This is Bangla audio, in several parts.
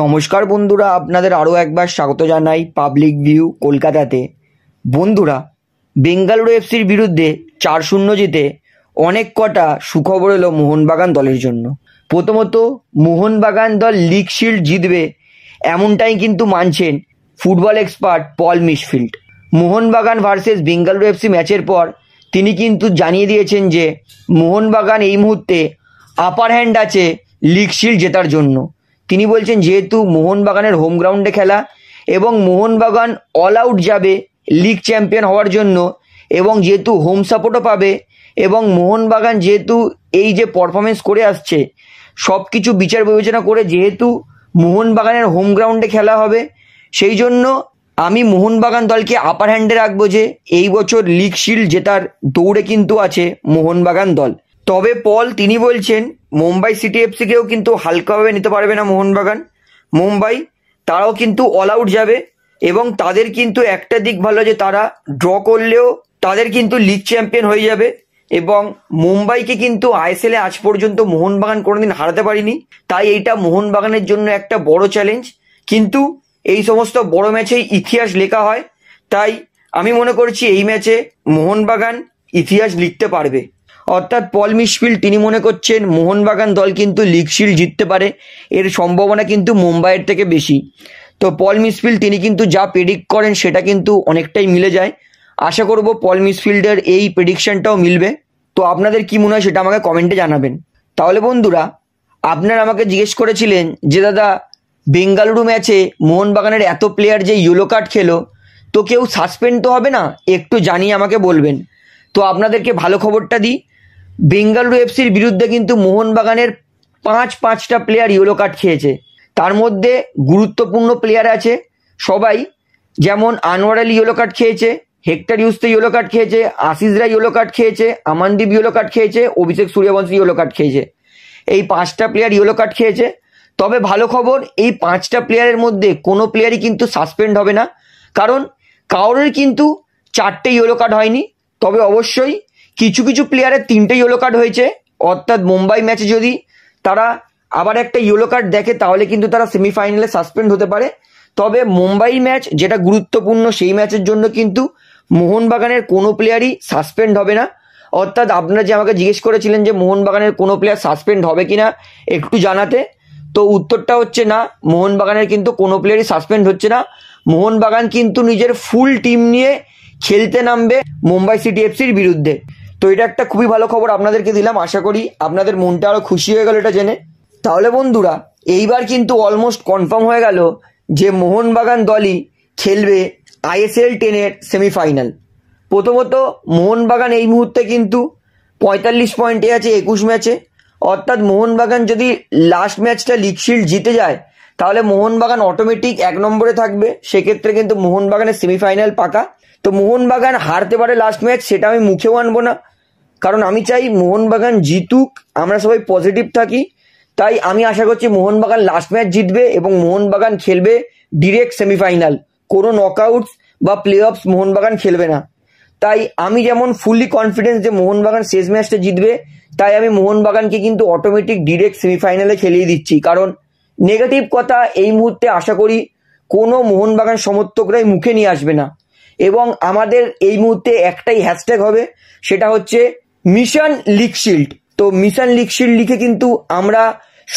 নমস্কার বন্ধুরা আপনাদের আরও একবার স্বাগত জানাই পাবলিক ভিউ কলকাতাতে বন্ধুরা বেঙ্গালুরু এফসির বিরুদ্ধে চার শূন্য জিতে অনেক কটা সুখবর এলো মোহনবাগান দলের জন্য প্রথমত মোহনবাগান দল লিগ শিল্ড জিতবে এমনটাই কিন্তু মানছেন football expert Paul Masfield Mohun Bagan versus Bengaluru FC ম্যাচের পর তিনি কিন্তু জানিয়ে দিয়েছেন যে মোহনবাগান এই মুহূর্তে আপার হ্যান্ড আছে লিগ শিল্ড জেতার জন্য তিনি বলছেন যেহেতু মোহনবাগানের হোম গ্রাউন্ডে খেলা এবং মোহনবাগান অল আউট যাবে লিগ চ্যাম্পিয়ন হওয়ার জন্য এবং যেহেতু হোম সাপোর্টও পাবে এবং মোহনবাগান যেহেতু এই যে পারফরমেন্স করে আসছে সব কিছু বিচার বিবেচনা করে যেহেতু মোহনবাগানের হোম গ্রাউন্ডে খেলা হবে সেই জন্য আমি মোহনবাগান দলকে আপার হ্যান্ডে রাখবো যে এই বছর লিগ শিল্ড জেতার দৌড়ে কিন্তু আছে মোহনবাগান দল তবে পল তিনি বলছেন মুম্বাই সিটি এফসিকেও কিন্তু হালকাভাবে নিতে পারবে না মোহনবাগান মুম্বাই তারাও কিন্তু অল আউট যাবে এবং তাদের কিন্তু একটা দিক ভালো যে তারা ড্র করলেও তাদের কিন্তু লিগ চ্যাম্পিয়ন হয়ে যাবে এবং মুম্বাইকে কিন্তু এ আজ পর্যন্ত মোহনবাগান কোনোদিন হারাতে পারিনি তাই এইটা মোহনবাগানের জন্য একটা বড় চ্যালেঞ্জ কিন্তু এই সমস্ত বড় ম্যাচেই ইতিহাস লেখা হয় তাই আমি মনে করছি এই ম্যাচে মোহনবাগান ইতিহাস লিখতে পারবে অর্থাৎ পল মিসফিল তিনি মনে করছেন মোহনবাগান দল কিন্তু লিগশিল জিততে পারে এর সম্ভাবনা কিন্তু মুম্বাইয়ের থেকে বেশি তো পল মিসফিল তিনি কিন্তু যা প্রেডিক্ট করেন সেটা কিন্তু অনেকটাই মিলে যায় আশা করব পল মিসফিল্ডের এই প্রেডিকশানটাও মিলবে তো আপনাদের কি মনে হয় সেটা আমাকে কমেন্টে জানাবেন তাহলে বন্ধুরা আপনারা আমাকে জিজ্ঞেস করেছিলেন যে দাদা বেঙ্গালুরু ম্যাচে মোহনবাগানের এত প্লেয়ার যে ইয়েলো কার্ড খেলো তো কেউ সাসপেন্ড তো হবে না একটু জানিয়ে আমাকে বলবেন তো আপনাদেরকে ভালো খবরটা দিই বেঙ্গালুরু এফসির বিরুদ্ধে কিন্তু মোহনবাগানের পাঁচ পাঁচটা প্লেয়ার ইয়েলো কার্ড খেয়েছে তার মধ্যে গুরুত্বপূর্ণ প্লেয়ার আছে সবাই যেমন আনোয়ার আলী ইয়েলো কার্ড খেয়েছে হেক্টর ইউস্তে ইয়েলো কার্ড খেয়েছে আশিস রায় ইয়েলো কার্ড খেয়েছে আমানদীপ ইয়েলো কার্ড খেয়েছে অভিষেক সূর্যবংশী ইয়েলো কার্ড খেয়েছে এই পাঁচটা প্লেয়ার ইয়েলো কার্ড খেয়েছে তবে ভালো খবর এই পাঁচটা প্লেয়ারের মধ্যে কোনো প্লেয়ারই কিন্তু সাসপেন্ড হবে না কারণ কারোর কিন্তু চারটে ইয়েলো কার্ড হয়নি তবে অবশ্যই কিছু কিছু প্লেয়ারের তিনটে ইয়েলো কার্ড হয়েছে অর্থাৎ মুম্বাই ম্যাচে যদি তারা আবার একটা ইয়েলো কার্ড দেখে তাহলে কিন্তু তারা সেমিফাইনালে সাসপেন্ড হতে পারে তবে মুম্বাই ম্যাচ যেটা গুরুত্বপূর্ণ সেই ম্যাচের জন্য কিন্তু মোহনবাগানের কোনো প্লেয়ারই সাসপেন্ড হবে না অর্থাৎ আপনারা যে আমাকে জিজ্ঞেস করেছিলেন যে মোহনবাগানের কোনো প্লেয়ার সাসপেন্ড হবে কি না একটু জানাতে তো উত্তরটা হচ্ছে না মোহনবাগানের কিন্তু কোনো প্লেয়ারই সাসপেন্ড হচ্ছে না মোহনবাগান কিন্তু নিজের ফুল টিম নিয়ে খেলতে নামবে মুম্বাই সিটি এফসির বিরুদ্ধে তো এটা একটা খুবই ভালো খবর আপনাদেরকে দিলাম আশা করি আপনাদের মনটা আরও খুশি হয়ে গেল এটা জেনে তাহলে বন্ধুরা এইবার কিন্তু অলমোস্ট কনফার্ম হয়ে গেল যে মোহনবাগান দলই খেলবে আইএসএল টেনের সেমিফাইনাল প্রথমত মোহনবাগান এই মুহূর্তে কিন্তু পঁয়তাল্লিশ পয়েন্টে আছে একুশ ম্যাচে অর্থাৎ মোহনবাগান যদি লাস্ট ম্যাচটা লিগশিল্ড জিতে যায় তাহলে মোহনবাগান অটোমেটিক এক নম্বরে থাকবে সেক্ষেত্রে কিন্তু মোহনবাগানের সেমিফাইনাল পাকা তো মোহনবাগান হারতে পারে লাস্ট ম্যাচ সেটা আমি মুখেও আনবো না কারণ আমি চাই মোহনবাগান জিতুক আমরা সবাই পজিটিভ থাকি তাই আমি আশা করছি মোহনবাগান লাস্ট ম্যাচ জিতবে এবং মোহনবাগান খেলবে ডিরেক্ট সেমিফাইনাল কোনো নকআউটস বা প্লে অফস মোহনবাগান খেলবে না তাই আমি যেমন ফুললি কনফিডেন্স যে মোহনবাগান শেষ ম্যাচটা জিতবে তাই আমি মোহনবাগানকে কিন্তু অটোমেটিক ডিরেক্ট সেমিফাইনালে খেলিয়ে দিচ্ছি কারণ নেগেটিভ কথা এই মুহূর্তে আশা করি কোনো মোহনবাগান সমর্থকরাই মুখে নিয়ে আসবে না এবং আমাদের এই মুহূর্তে একটাই হ্যাশট্যাগ হবে সেটা হচ্ছে মিশন লিকশিল্ড তো মিশন লিকশিল্ড লিখে কিন্তু আমরা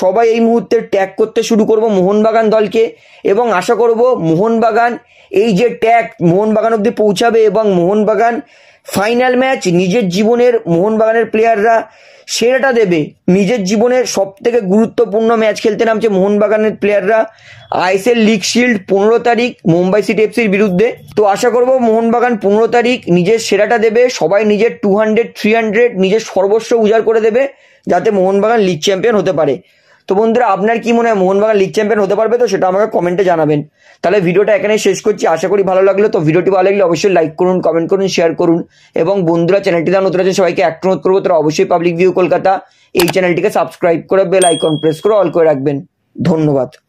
সবাই এই মুহূর্তে ট্যাগ করতে শুরু করব মোহনবাগান দলকে এবং আশা করব মোহনবাগান এই যে ট্যাগ মোহনবাগান অবধি পৌঁছাবে এবং মোহনবাগান ফাইনাল ম্যাচ নিজের জীবনের মোহনবাগানের প্লেয়াররা সেরাটা দেবে নিজের জীবনের সব থেকে গুরুত্বপূর্ণ ম্যাচ খেলতে নামছে মোহনবাগানের প্লেয়াররা আইএসএল লিগ শিল্ড পনেরো তারিখ মুম্বাই সিটি এফসির বিরুদ্ধে তো আশা করব মোহনবাগান পনেরো তারিখ নিজের সেরাটা দেবে সবাই নিজের টু হান্ড্রেড থ্রি হান্ড্রেড নিজের সর্বস্ব উজাড় করে দেবে যাতে মোহনবাগান লিগ চ্যাম্পিয়ন হতে পারে তো বন্ধুরা আপনার কি মনে হয় মোহনবাগান লিগ চ্যাম্পিয়ন হতে পারবে তো সেটা আমাকে কমেন্টে জানাবেন তাহলে ভিডিওটা এখানে শেষ করছি আশা করি ভালো লাগলো তো ভিডিওটি ভালো লাগলে অবশ্যই লাইক করুন কমেন্ট করুন শেয়ার করুন এবং বন্ধুরা চ্যানেলটি দান নতুন আছে সবাইকে এক অনুরোধ করবো তারা অবশ্যই পাবলিক ভিউ কলকাতা এই চ্যানেলটিকে সাবস্ক্রাইব করে বেল আইকন প্রেস করে অল করে রাখবেন ধন্যবাদ